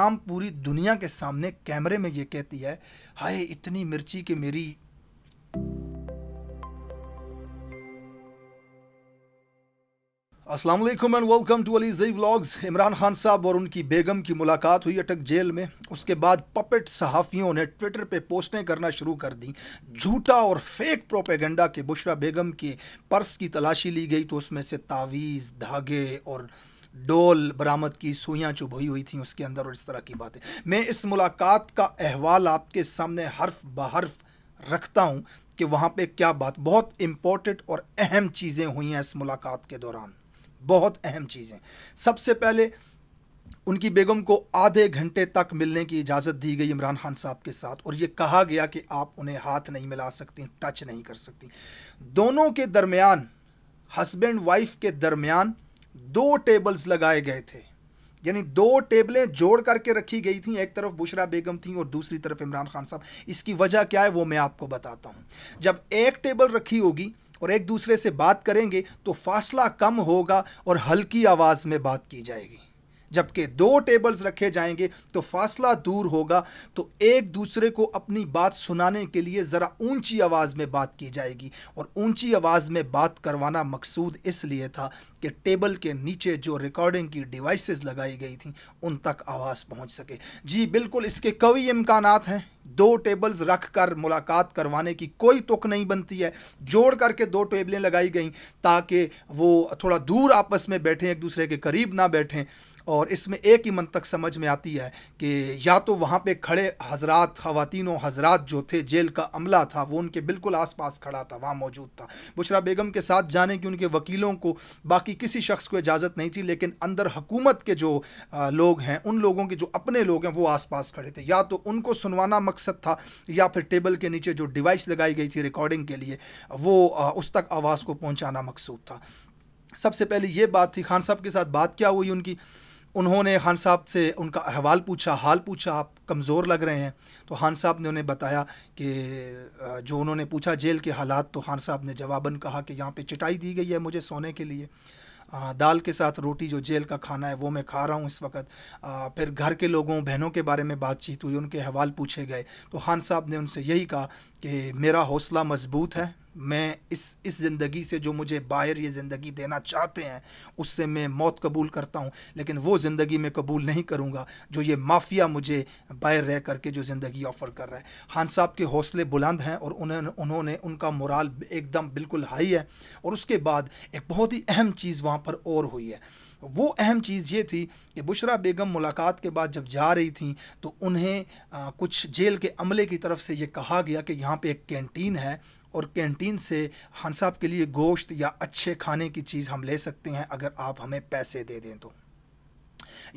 आम पूरी दुनिया के सामने कैमरे में ये कहती है हाय इतनी मिर्ची कि मेरी Aslam and welcome to Ali Zai vlogs Imran Khan साहब और उनकी बेगम की मुलाकात हुई अटक जेल में उसके बाद पपेट सहाफ़ियों ने ट्विटर पे पोस्टें करना शुरू कर दी झूठा और फेक प्रोपेगेंडा के बुशरा बेगम के पर्स की तलाशी ली गई तो उसमें से तावीज़ धागे और डोल बरामद की सुइयाँ चुभ हुई थी उसके अंदर और इस तरह की बातें मैं इस मुलाकात का अहवाल आपके सामने हर्फ बहर्फ रखता हूँ कि वहाँ पे क्या बात बहुत इम्पोर्टेंट और अहम चीज़ें हुई हैं इस मुलाकात के दौरान बहुत अहम चीज़ें सबसे पहले उनकी बेगम को आधे घंटे तक मिलने की इजाज़त दी गई इमरान खान साहब के साथ और ये कहा गया कि आप उन्हें हाथ नहीं मिला सकती टच नहीं कर सकती दोनों के दरमियान हस्बैंड वाइफ के दरमियान दो टेबल्स लगाए गए थे यानी दो टेबलें जोड़ करके रखी गई थी एक तरफ बुशरा बेगम थी और दूसरी तरफ इमरान खान साहब इसकी वजह क्या है वो मैं आपको बताता हूँ जब एक टेबल रखी होगी और एक दूसरे से बात करेंगे तो फासला कम होगा और हल्की आवाज़ में बात की जाएगी जबकि दो टेबल्स रखे जाएंगे तो फासला दूर होगा तो एक दूसरे को अपनी बात सुनाने के लिए ज़रा ऊंची आवाज़ में बात की जाएगी और ऊंची आवाज़ में बात करवाना मकसूद इसलिए था कि टेबल के नीचे जो रिकॉर्डिंग की डिवाइसेस लगाई गई थी उन तक आवाज़ पहुंच सके जी बिल्कुल इसके कई इम्कान हैं दो टेबल्स रख कर मुलाकात करवाने की कोई तुक नहीं बनती है जोड़ करके दो टेबलें लगाई गई ताकि वो थोड़ा दूर आपस में बैठें एक दूसरे के करीब ना बैठें और इसमें एक ही मंतक समझ में आती है कि या तो वहाँ पे खड़े हजरात खातिन हजरात जो थे जेल का अमला था वो उनके बिल्कुल आसपास खड़ा था वहाँ मौजूद था बुशरा बेगम के साथ जाने की उनके वकीलों को बाकी किसी शख्स को इजाज़त नहीं थी लेकिन अंदर हकूमत के जो लोग हैं उन लोगों के जो अपने लोग हैं वो आस खड़े थे या तो उनको सुनवाना मकसद था या फिर टेबल के नीचे जो डिवाइस लगाई गई थी रिकॉर्डिंग के लिए वो उस तक आवाज़ को पहुँचाना मकसूद था सबसे पहले ये बात थी खान साहब के साथ बात क्या हुई उनकी उन्होंने खान साहब से उनका अहवाल पूछा हाल पूछा आप कमज़ोर लग रहे हैं तो खान साहब ने उन्हें बताया कि जो उन्होंने पूछा जेल के हालात तो खान साहब ने जवाबन कहा कि यहाँ पे चटाई दी गई है मुझे सोने के लिए आ, दाल के साथ रोटी जो जेल का खाना है वो मैं खा रहा हूँ इस वक्त आ, फिर घर के लोगों बहनों के बारे में बातचीत हुई उनके अहवाल पूछे गए तो खान साहब ने उनसे यही कहा कि मेरा हौसला मजबूत है मैं इस इस ज़िंदगी से जो मुझे बाहर ये ज़िंदगी देना चाहते हैं उससे मैं मौत कबूल करता हूँ लेकिन वो ज़िंदगी मैं कबूल नहीं करूँगा जो ये माफिया मुझे बाहर रह करके जो ज़िंदगी ऑफ़र कर रहा है खान साहब के हौसले बुलंद हैं और उन्होंने उन्होंने उनका मुराल एकदम बिल्कुल हाई है और उसके बाद एक बहुत ही अहम चीज़ वहाँ पर और हुई है वो अहम चीज़ ये थी कि बुशरा बेगम मुलाकात के बाद जब जा रही थी तो उन्हें आ, कुछ जेल के अमले की तरफ से ये कहा गया कि यहाँ पे एक कैंटीन है और कैंटीन से हम साहब के लिए गोश्त या अच्छे खाने की चीज़ हम ले सकते हैं अगर आप हमें पैसे दे दें तो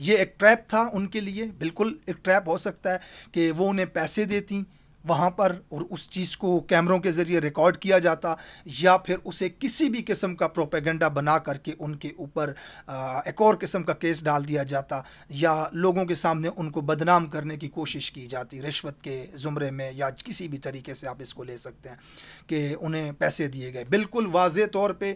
ये एक ट्रैप था उनके लिए बिल्कुल एक ट्रैप हो सकता है कि वो उन्हें पैसे देती वहाँ पर और उस चीज़ को कैमरों के ज़रिए रिकॉर्ड किया जाता या फिर उसे किसी भी किस्म का प्रोपेगेंडा बना करके उनके ऊपर एक और किस्म का केस डाल दिया जाता या लोगों के सामने उनको बदनाम करने की कोशिश की जाती रिश्वत के ज़ुमरे में या किसी भी तरीके से आप इसको ले सकते हैं कि उन्हें पैसे दिए गए बिल्कुल वाज तौर पर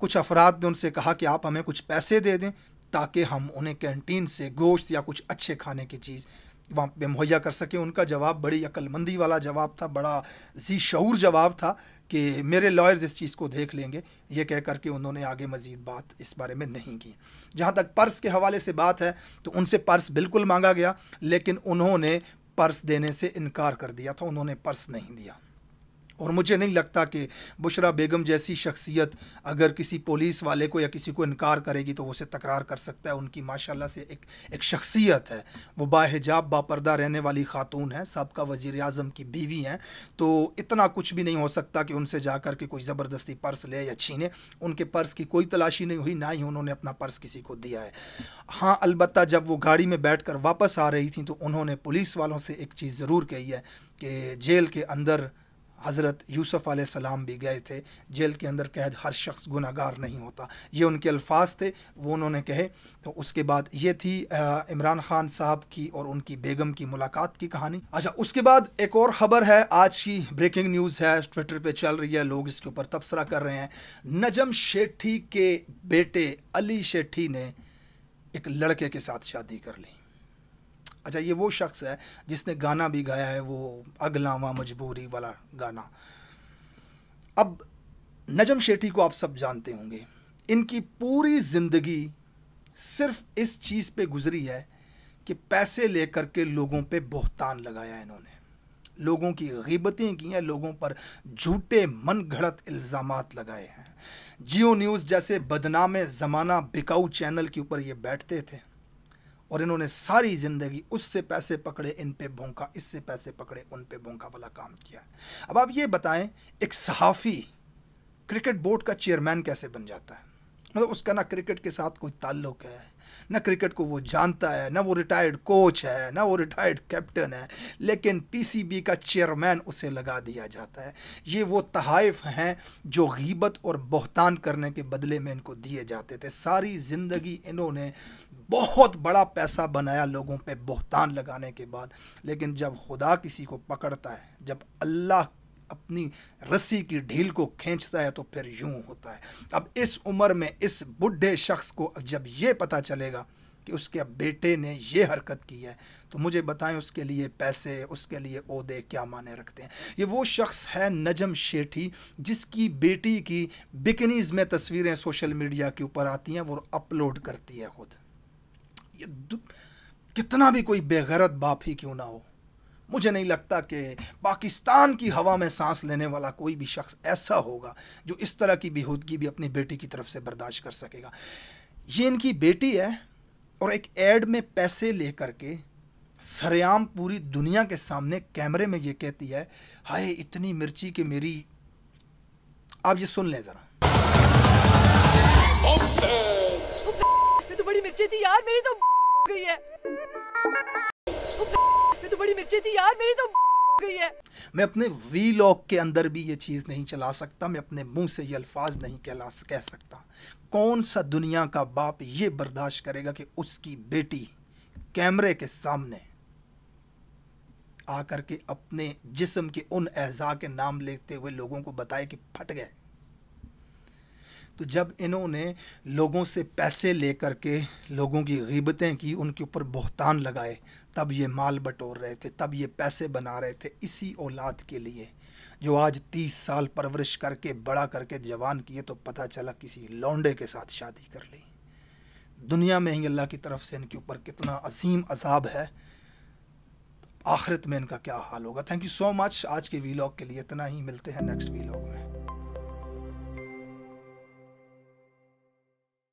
कुछ अफराद ने उनसे कहा कि आप हमें कुछ पैसे दे दें ताकि हम उन्हें कैंटीन से गोश्त या कुछ अच्छे खाने की चीज़ वहाँ पे मुहैया कर सके उनका जवाब बड़ी अक्लमंदी वाला जवाब था बड़ा जी शूर जवाब था कि मेरे लॉयर्स इस चीज़ को देख लेंगे ये कह कर के उन्होंने आगे मज़ीद बात इस बारे में नहीं की जहाँ तक पर्स के हवाले से बात है तो उनसे पर्स बिल्कुल मांगा गया लेकिन उन्होंने पर्स देने से इनकार कर दिया था उन्होंने पर्स नहीं दिया और मुझे नहीं लगता कि बुशरा बेगम जैसी शख्सियत अगर किसी पुलिस वाले को या किसी को इनकार करेगी तो वो उसे तकरार कर सकता है उनकी माशाल्लाह से एक एक शख्सियत है वो बाहिजाब बापरदा रहने वाली खातून है सबका वज़ी अजम की बीवी हैं तो इतना कुछ भी नहीं हो सकता कि उनसे जा कर के कोई ज़बरदस्ती पर्स ले या छीने उनके पर्स की कोई तलाशी नहीं हुई ना ही उन्होंने अपना पर्स किसी को दिया है हाँ अलबत् जब वो गाड़ी में बैठ कर वापस आ रही थी तो उन्होंने पुलिस वालों से एक चीज़ ज़रूर कही है कि जेल के अंदर हज़रत यूसुफ़ सलाम भी गए थे जेल के अंदर कैद हर शख्स गुनागार नहीं होता ये उनके अल्फाज थे वो उन्होंने कहे तो उसके बाद ये थी इमरान खान साहब की और उनकी बेगम की मुलाकात की कहानी अच्छा उसके बाद एक और ख़बर है आज की ब्रेकिंग न्यूज़ है ट्विटर पर चल रही है लोग इसके ऊपर तबसरा कर रहे हैं नजम शेठी के बेटे अली शेठी ने एक लड़के के साथ शादी कर ली अच्छा ये वो शख्स है जिसने गाना भी गाया है वो अगलावा मजबूरी वाला गाना अब नजम शेठी को आप सब जानते होंगे इनकी पूरी ज़िंदगी सिर्फ इस चीज़ पे गुजरी है कि पैसे लेकर के लोगों पे बहुतान लगाया इन्होंने लोगों की गीबतें की हैं लोगों पर झूठे मन घड़त इल्ज़ाम लगाए हैं जियो न्यूज़ जैसे बदनाम ज़माना बिकाऊ चैनल के ऊपर ये बैठते थे और इन्होंने सारी ज़िंदगी उससे पैसे पकड़े इन पे भोंका इससे पैसे पकड़े उन पे भोंका वाला काम किया है अब आप ये बताएं एक सहाफ़ी क्रिकेट बोर्ड का चेयरमैन कैसे बन जाता है मतलब उसका ना क्रिकेट के साथ कोई ताल्लुक है ना क्रिकेट को वो जानता है ना वो रिटायर्ड कोच है ना वो रिटायर्ड कैप्टन है लेकिन पीसीबी का चेयरमैन उसे लगा दिया जाता है ये वो तहाइफ हैं जो गीबत और बहतान करने के बदले में इनको दिए जाते थे सारी ज़िंदगी इन्होंने बहुत बड़ा पैसा बनाया लोगों पे बहतान लगाने के बाद लेकिन जब खुदा किसी को पकड़ता है जब अल्लाह अपनी रस्सी की ढील को खींचता है तो फिर यूं होता है अब इस उम्र में इस बुढ़े शख्स को जब ये पता चलेगा कि उसके बेटे ने यह हरकत की है तो मुझे बताएं उसके लिए पैसे उसके लिए ओदे क्या माने रखते हैं ये वो शख्स है नजम शेठी जिसकी बेटी की बिकनीज में तस्वीरें सोशल मीडिया के ऊपर आती हैं वो अपलोड करती है खुद ये कितना भी कोई बेगरत बाप ही क्यों ना हो मुझे नहीं लगता कि पाकिस्तान की हवा में सांस लेने वाला कोई भी शख्स ऐसा होगा जो इस तरह की बेहूदगी भी अपनी बेटी की तरफ से बर्दाश्त कर सकेगा ये इनकी बेटी है और एक एड में पैसे ले करके सरेआम पूरी दुनिया के सामने कैमरे में ये कहती है हाय इतनी मिर्ची कि मेरी आप ये सुन लें ज़रा मिर्ची थी यार मेरी तो गई है इसमें तो बड़ी मिर्ची थी यार मेरी तो गई है मैं अपने वी लॉग के अंदर भी ये चीज़ नहीं चला सकता मैं अपने मुंह से ये अल्फाज नहीं कहला कह सकता कौन सा दुनिया का बाप ये बर्दाश्त करेगा कि उसकी बेटी कैमरे के सामने आकर के अपने जिस्म के उन एजा के नाम लेते हुए लोगों को बताए कि फट गए तो जब इन्होंने लोगों से पैसे ले कर के लोगों की गिबतें की उनके ऊपर बहतान लगाए तब ये माल बटोर रहे थे तब ये पैसे बना रहे थे इसी औलाद के लिए जो आज तीस साल परवरिश करके बड़ा करके जवान किए तो पता चला किसी लौंडे के साथ शादी कर ली दुनिया में ही अल्लाह की तरफ से इनके ऊपर कितना अजीम अजाब है तो आखिरत में इनका क्या हाल होगा थैंक यू सो मच आज के वीलॉग के लिए इतना ही मिलते हैं नेक्स्ट वीलॉग में